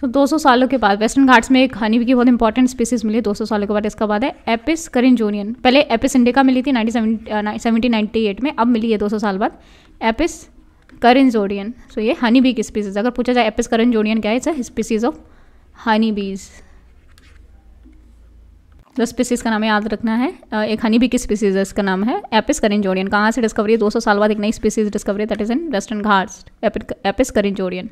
तो 200 सालों के बाद वेस्टर्न घाट्स में एक हनी की बहुत इंपॉर्टेंट स्पीसीज मिली 200 सालों के बाद इसका बाद है एपिस करेंजोनियन पहले एपिस इंडिका मिली थी नाइनटीन uh, में अब मिली है दो साल बाद एपिस करेंजोडियन सो ये हनी बी की स्पीसीज अगर पूछा जाए एपिस करेंजोडियन क्या है स्पीसीज ऑफ हनी बीज दो स्पीसीज़ का नाम याद रखना है uh, एक हनी बी की स्पीसीज है इसका नाम है एपिस करेंजोरियन कहाँ से डिस्कवरी है 200 साल बाद एक नई स्पीसीज डिस्कवरी है that is in western Ghats Apis करेंजोरियन